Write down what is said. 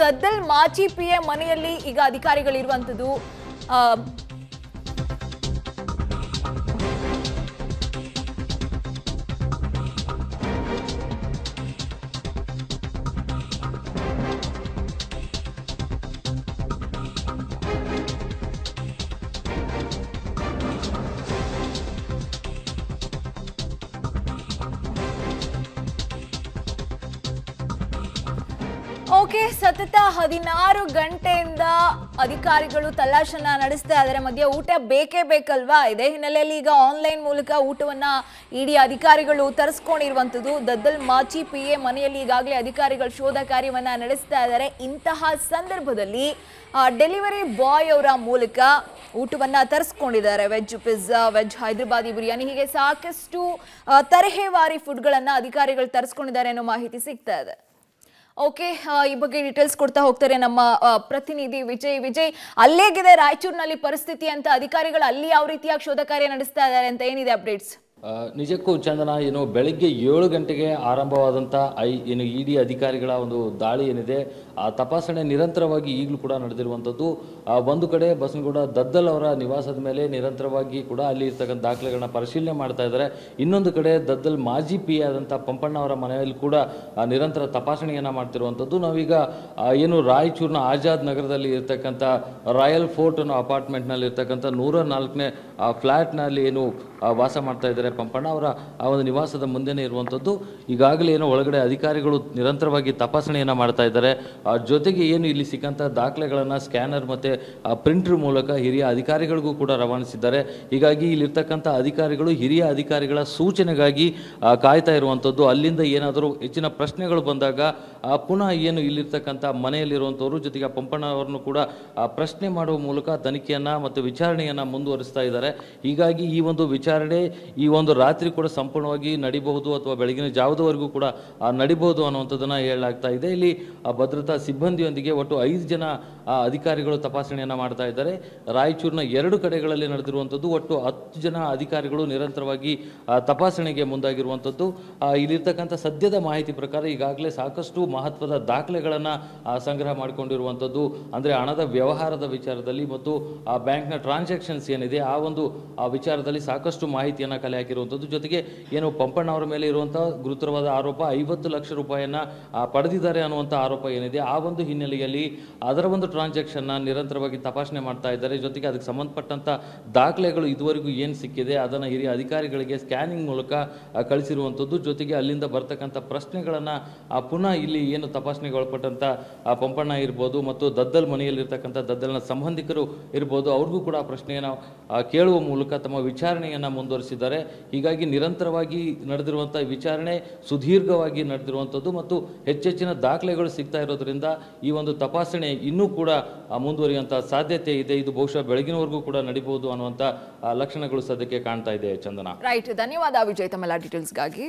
ಗದ್ದಲ್ ಮಾಚಿ P A ಮನೆಯಲ್ಲಿ ಈಗ ಆ ಓಕೆ ಸತತ ಹದಿನಾರು ಗಂಟೆಯಿಂದ ಅಧಿಕಾರಿಗಳು ತಲಾಶನ್ನ ನಡೆಸ್ತಾ ಇದ್ದಾರೆ ಮಧ್ಯೆ ಊಟ ಬೇಕೇ ಬೇಕಲ್ವಾ ಇದೇ ಹಿನ್ನೆಲೆಯಲ್ಲಿ ಈಗ ಆನ್ಲೈನ್ ಮೂಲಕ ಊಟವನ್ನ ಇಡೀ ಅಧಿಕಾರಿಗಳು ತರಿಸ್ಕೊಂಡಿರುವಂಥದ್ದು ದದ್ದಲ್ ಮಾಚಿ ಪಿ ಎ ಮನೆಯಲ್ಲಿ ಈಗಾಗಲೇ ಅಧಿಕಾರಿಗಳು ಶೋಧ ಕಾರ್ಯವನ್ನ ನಡೆಸ್ತಾ ಇದ್ದಾರೆ ಇಂತಹ ಸಂದರ್ಭದಲ್ಲಿ ಡೆಲಿವರಿ ಬಾಯ್ ಅವರ ಮೂಲಕ ಊಟವನ್ನ ತರಿಸ್ಕೊಂಡಿದ್ದಾರೆ veg pizza veg Hyderabadi biryani ಹೀಗೆ ಸಾಕಷ್ಟು ತರಹೇವಾರಿ ಫುಡ್ಗಳನ್ನು ಅಧಿಕಾರಿಗಳು ತರಿಸ್ಕೊಂಡಿದ್ದಾರೆ ಅನ್ನೋ ಮಾಹಿತಿ ಸಿಗ್ತಾ ಇದೆ ಓಕೆ ಈ ಬಗ್ಗೆ ಡೀಟೇಲ್ಸ್ ಕೊಡ್ತಾ ಹೋಗ್ತಾರೆ ನಮ್ಮ ಪ್ರತಿನಿಧಿ ವಿಜಯ್ ವಿಜಯ್ ಅಲ್ಲೇಗಿದೆ ರಾಯಚೂರಿನಲ್ಲಿ ಪರಿಸ್ಥಿತಿ ಅಂತ ಅಧಿಕಾರಿಗಳು ಅಲ್ಲಿ ಯಾವ ರೀತಿಯಾಗಿ ಶೋಧ ಕಾರ್ಯ ನಡೆಸ್ತಾ ಇದ್ದಾರೆ ಅಂತ ಏನಿದೆ ಅಪ್ಡೇಟ್ಸ್ ನಿಜಕ್ಕೂ ಚಂದನ ಏನು ಬೆಳಗ್ಗೆ ಏಳು ಗಂಟೆಗೆ ಆರಂಭವಾದಂಥ ಐ ಏನು ಇ ಡಿ ಅಧಿಕಾರಿಗಳ ಒಂದು ದಾಳಿ ಏನಿದೆ ಆ ತಪಾಸಣೆ ನಿರಂತರವಾಗಿ ಈಗಲೂ ಕೂಡ ನಡೆದಿರುವಂಥದ್ದು ಒಂದು ಕಡೆ ಬಸನಗೌಡ ದದ್ದಲ್ ಅವರ ನಿವಾಸದ ಮೇಲೆ ನಿರಂತರವಾಗಿ ಕೂಡ ಅಲ್ಲಿ ಇರ್ತಕ್ಕಂಥ ದಾಖಲೆಗಳನ್ನ ಪರಿಶೀಲನೆ ಮಾಡ್ತಾ ಇದ್ದಾರೆ ಇನ್ನೊಂದು ಕಡೆ ದದ್ದಲ್ ಮಾಜಿ ಪಿ ಆದಂಥ ಪಂಪಣ್ಣ ಅವರ ಮನೆಯಲ್ಲಿ ಕೂಡ ನಿರಂತರ ತಪಾಸಣೆಯನ್ನು ಮಾಡ್ತಿರುವಂಥದ್ದು ನಾವೀಗ ಏನು ರಾಯಚೂರಿನ ಆಜಾದ್ ನಗರದಲ್ಲಿ ಇರ್ತಕ್ಕಂಥ ರಾಯಲ್ ಫೋರ್ಟ್ ಅನ್ನೋ ಅಪಾರ್ಟ್ಮೆಂಟ್ನಲ್ಲಿ ಇರ್ತಕ್ಕಂಥ ನೂರ ನಾಲ್ಕನೇ ಫ್ಲ್ಯಾಟ್ನಲ್ಲಿ ಏನು ವಾಸ ಮಾಡ್ತಾ ಇದ್ದಾರೆ ಪಂಪಣ್ಣ ಅವರ ಆ ಒಂದು ನಿವಾಸದ ಮುಂದೆನೇ ಇರುವಂಥದ್ದು ಈಗಾಗಲೇ ಏನೋ ಒಳಗಡೆ ಅಧಿಕಾರಿಗಳು ನಿರಂತರವಾಗಿ ತಪಾಸಣೆಯನ್ನು ಮಾಡ್ತಾ ಇದ್ದಾರೆ ಜೊತೆಗೆ ಏನು ಇಲ್ಲಿ ಸಿಕ್ಕಂಥ ದಾಖಲೆಗಳನ್ನು ಸ್ಕ್ಯಾನರ್ ಮತ್ತು ಪ್ರಿಂಟರ್ ಮೂಲಕ ಹಿರಿಯ ಅಧಿಕಾರಿಗಳಿಗೂ ಕೂಡ ರವಾನಿಸಿದ್ದಾರೆ ಹೀಗಾಗಿ ಇಲ್ಲಿರ್ತಕ್ಕಂಥ ಅಧಿಕಾರಿಗಳು ಹಿರಿಯ ಅಧಿಕಾರಿಗಳ ಸೂಚನೆಗಾಗಿ ಕಾಯ್ತಾ ಇರುವಂಥದ್ದು ಅಲ್ಲಿಂದ ಏನಾದರೂ ಹೆಚ್ಚಿನ ಪ್ರಶ್ನೆಗಳು ಬಂದಾಗ ಆ ಪುನಃ ಏನು ಇಲ್ಲಿರ್ತಕ್ಕಂಥ ಮನೆಯಲ್ಲಿರುವಂಥವ್ರು ಜೊತೆಗೆ ಪಂಪಣ್ಣ ಅವರನ್ನು ಕೂಡ ಪ್ರಶ್ನೆ ಮಾಡುವ ಮೂಲಕ ತನಿಖೆಯನ್ನು ಮತ್ತು ವಿಚಾರಣೆಯನ್ನು ಮುಂದುವರಿಸ್ತಾ ಇದ್ದಾರೆ ಹೀಗಾಗಿ ಈ ಒಂದು ವಿಚಾರ ವಿಚಾರಣೆ ಈ ಒಂದು ರಾತ್ರಿ ಕೂಡ ಸಂಪೂರ್ಣವಾಗಿ ನಡಿಬಹುದು ಅಥವಾ ಬೆಳಗಿನ ಜಾವದವರೆಗೂ ಕೂಡ ನಡಿಬಹುದು ಅನ್ನುವಂಥದ್ದನ್ನು ಹೇಳಲಾಗ್ತಾ ಇದೆ ಇಲ್ಲಿ ಭದ್ರತಾ ಸಿಬ್ಬಂದಿಯೊಂದಿಗೆ ಒಟ್ಟು ಐದು ಜನ ಅಧಿಕಾರಿಗಳು ತಪಾಸಣೆಯನ್ನು ಮಾಡ್ತಾ ಇದ್ದಾರೆ ರಾಯಚೂರಿನ ಎರಡು ಕಡೆಗಳಲ್ಲಿ ನಡೆದಿರುವಂಥದ್ದು ಒಟ್ಟು ಹತ್ತು ಜನ ಅಧಿಕಾರಿಗಳು ನಿರಂತರವಾಗಿ ತಪಾಸಣೆಗೆ ಮುಂದಾಗಿರುವಂಥದ್ದು ಇಲ್ಲಿರ್ತಕ್ಕಂಥ ಸದ್ಯದ ಮಾಹಿತಿ ಪ್ರಕಾರ ಈಗಾಗಲೇ ಸಾಕಷ್ಟು ಮಹತ್ವದ ದಾಖಲೆಗಳನ್ನು ಸಂಗ್ರಹ ಮಾಡಿಕೊಂಡಿರುವಂಥದ್ದು ಅಂದರೆ ಹಣದ ವ್ಯವಹಾರದ ವಿಚಾರದಲ್ಲಿ ಮತ್ತು ಆ ಬ್ಯಾಂಕ್ನ ಟ್ರಾನ್ಸಾಕ್ಷನ್ಸ್ ಏನಿದೆ ಆ ಒಂದು ವಿಚಾರದಲ್ಲಿ ಸಾಕಷ್ಟು ಸಾಕಷ್ಟು ಮಾಹಿತಿಯನ್ನು ಕಲೆ ಹಾಕಿರುವಂಥದ್ದು ಜೊತೆಗೆ ಏನು ಪಂಪಣ್ಣ ಅವರ ಮೇಲೆ ಇರುವಂಥ ಗುರುತರವಾದ ಆರೋಪ ಐವತ್ತು ಲಕ್ಷ ರೂಪಾಯಿಯನ್ನು ಪಡೆದಿದ್ದಾರೆ ಅನ್ನುವಂಥ ಆರೋಪ ಏನಿದೆ ಆ ಒಂದು ಹಿನ್ನೆಲೆಯಲ್ಲಿ ಅದರ ಒಂದು ಟ್ರಾನ್ಸಾಕ್ಷನ್ನ ನಿರಂತರವಾಗಿ ತಪಾಸಣೆ ಮಾಡ್ತಾ ಇದ್ದಾರೆ ಜೊತೆಗೆ ಅದಕ್ಕೆ ಸಂಬಂಧಪಟ್ಟಂಥ ದಾಖಲೆಗಳು ಇದುವರೆಗೂ ಏನು ಸಿಕ್ಕಿದೆ ಅದನ್ನು ಹಿರಿಯ ಅಧಿಕಾರಿಗಳಿಗೆ ಸ್ಕ್ಯಾನಿಂಗ್ ಮೂಲಕ ಕಳಿಸಿರುವಂಥದ್ದು ಜೊತೆಗೆ ಅಲ್ಲಿಂದ ಬರ್ತಕ್ಕಂಥ ಪ್ರಶ್ನೆಗಳನ್ನು ಪುನಃ ಇಲ್ಲಿ ಏನು ತಪಾಸಣೆಗೆ ಒಳಪಟ್ಟಂಥ ಪಂಪಣ್ಣ ಇರ್ಬೋದು ಮತ್ತು ದದ್ದಲ್ ಮನೆಯಲ್ಲಿರ್ತಕ್ಕಂಥ ದದ್ದಲ್ನ ಸಂಬಂಧಿಕರು ಇರ್ಬೋದು ಅವ್ರಿಗೂ ಕೂಡ ಪ್ರಶ್ನೆಯನ್ನು ಕೇಳುವ ಮೂಲಕ ತಮ್ಮ ವಿಚಾರಣೆಯನ್ನು ವಿಚಾರಣೆಯನ್ನು ಮುಂದುವರಿಸಿದ್ದಾರೆ ಹೀಗಾಗಿ ನಿರಂತರವಾಗಿ ನಡೆದಿರುವಂಥ ವಿಚಾರಣೆ ಸುದೀರ್ಘವಾಗಿ ನಡೆದಿರುವಂಥದ್ದು ಮತ್ತು ಹೆಚ್ಚೆಚ್ಚಿನ ದಾಖಲೆಗಳು ಸಿಗ್ತಾ ಇರೋದ್ರಿಂದ ಈ ಒಂದು ತಪಾಸಣೆ ಇನ್ನೂ ಕೂಡ ಮುಂದುವರಿಯುವಂಥ ಸಾಧ್ಯತೆ ಇದೆ ಇದು ಬಹುಶಃ ಬೆಳಗಿನವರೆಗೂ ಕೂಡ ನಡೀಬಹುದು ಅನ್ನುವಂಥ ಲಕ್ಷಣಗಳು ಸದ್ಯಕ್ಕೆ ಕಾಣ್ತಾ ಇದೆ ಚಂದನ ರೈಟ್ ಧನ್ಯವಾದ ವಿಜಯ್ ತಮ್ಮೆಲ್ಲ ಡೀಟೇಲ್ಸ್ಗಾಗಿ